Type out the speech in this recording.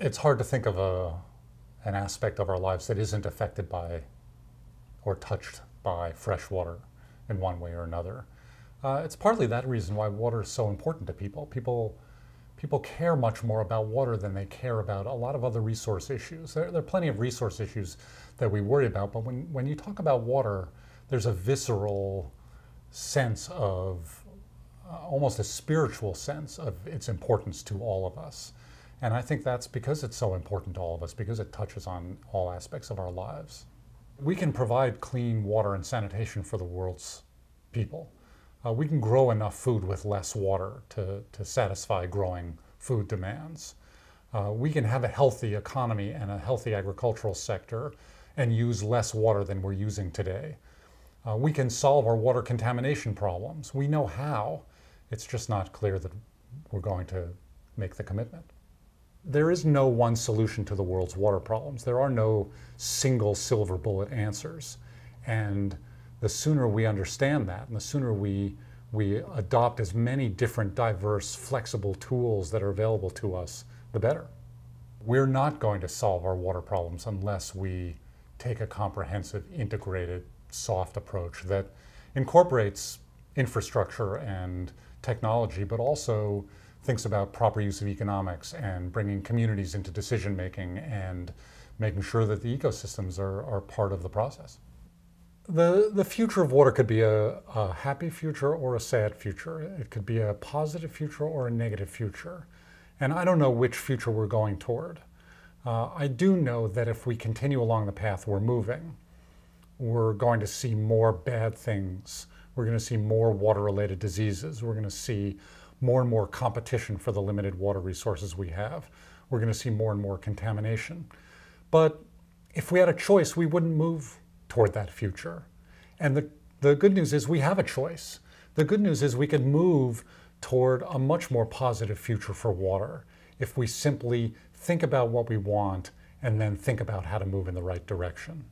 it's hard to think of a, an aspect of our lives that isn't affected by or touched by fresh water in one way or another. Uh, it's partly that reason why water is so important to people. People, people care much more about water than they care about a lot of other resource issues. There, there are plenty of resource issues that we worry about, but when, when you talk about water, there's a visceral sense of uh, almost a spiritual sense of its importance to all of us. And I think that's because it's so important to all of us, because it touches on all aspects of our lives. We can provide clean water and sanitation for the world's people. Uh, we can grow enough food with less water to, to satisfy growing food demands. Uh, we can have a healthy economy and a healthy agricultural sector and use less water than we're using today. Uh, we can solve our water contamination problems. We know how. It's just not clear that we're going to make the commitment there is no one solution to the world's water problems. There are no single silver bullet answers. And the sooner we understand that and the sooner we, we adopt as many different, diverse, flexible tools that are available to us, the better. We're not going to solve our water problems unless we take a comprehensive, integrated, soft approach that incorporates infrastructure and technology, but also thinks about proper use of economics and bringing communities into decision making and making sure that the ecosystems are, are part of the process. The, the future of water could be a, a happy future or a sad future. It could be a positive future or a negative future. And I don't know which future we're going toward. Uh, I do know that if we continue along the path we're moving, we're going to see more bad things. We're going to see more water related diseases. We're going to see more and more competition for the limited water resources we have. We're going to see more and more contamination. But if we had a choice, we wouldn't move toward that future. And the, the good news is we have a choice. The good news is we could move toward a much more positive future for water if we simply think about what we want and then think about how to move in the right direction.